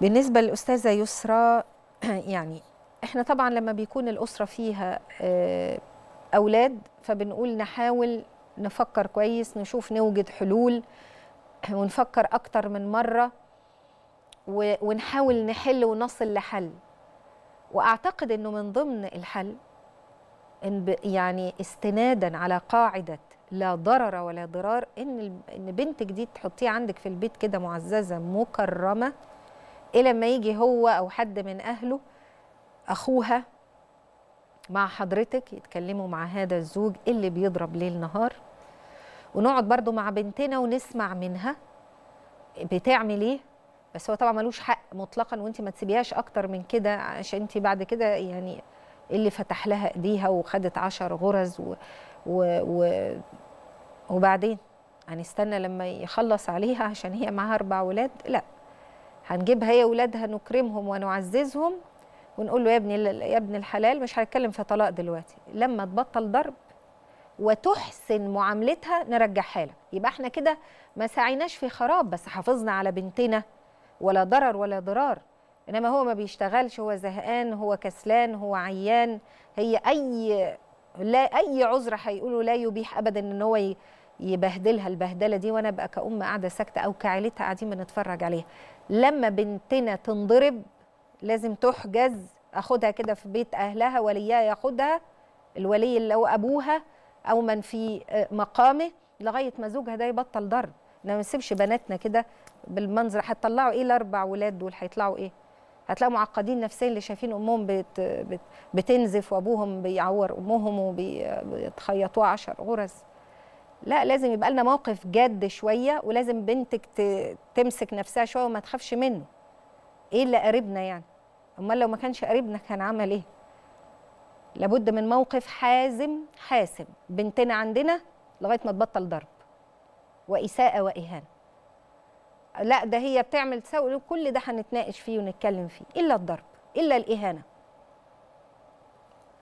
بالنسبة للأستاذة يسرى يعني احنا طبعا لما بيكون الأسرة فيها آه، أولاد فبنقول نحاول نفكر كويس نشوف نوجد حلول ونفكر أكتر من مرة ونحاول نحل ونصل لحل وأعتقد أنه من ضمن الحل إن يعني استنادا على قاعدة لا ضرر ولا ضرار ان ان بنتك دي تحطيه عندك في البيت كده معززه مكرمه الى لما يجي هو أو حد من أهله أخوها مع حضرتك يتكلموا مع هذا الزوج اللي بيضرب ليل نهار ونقعد برضو مع بنتنا ونسمع منها بتعمل ايه بس هو طبعا ملوش حق مطلقا وانت ما تسيبيهاش اكتر من كده عشان انت بعد كده يعني اللي فتح لها ايديها وخدت عشر غرز و... و... و... وبعدين هنستنى يعني لما يخلص عليها عشان هي معاها اربع ولاد لا هنجيبها هي ولادها نكرمهم ونعززهم ونقول له يا ابن يا ابن الحلال مش هنتكلم في طلاق دلوقتي لما تبطل ضرب وتحسن معاملتها نرجعها لك يبقى احنا كده ما سعيناش في خراب بس حافظنا على بنتنا ولا ضرر ولا ضرار انما هو ما بيشتغلش هو زهقان هو كسلان هو عيان هي اي لا اي عذر هيقولوا لا يبيح ابدا ان هو يبهدلها البهدله دي وانا ابقى كأم قاعده ساكته او كعيلتها قاعدين بنتفرج عليها لما بنتنا تنضرب لازم تحجز اخدها كده في بيت اهلها وليها ياخدها الولي اللي هو ابوها او من في آه، مقامه لغايه ما زوجها ده يبطل ضرب انا ما نسيبش بناتنا كده بالمنظر هتطلعوا ايه الاربع ولاد دول هيطلعوا ايه هتلاقوا معقدين نفسيا اللي شايفين امهم بت بت بتنزف وابوهم بيعور امهم وبيتخيطوها عشر غرز لا لازم يبقى لنا موقف جد شويه ولازم بنتك تمسك نفسها شويه وما تخافش منه ايه اللي قريبنا يعني امال لو ما كانش قريبنا كان عمل ايه لابد من موقف حازم حاسم بنتنا عندنا لغايه ما تبطل ضرب واساءه واهانه لا ده هي بتعمل تساوي كل ده هنتناقش فيه ونتكلم فيه الا الضرب الا الاهانه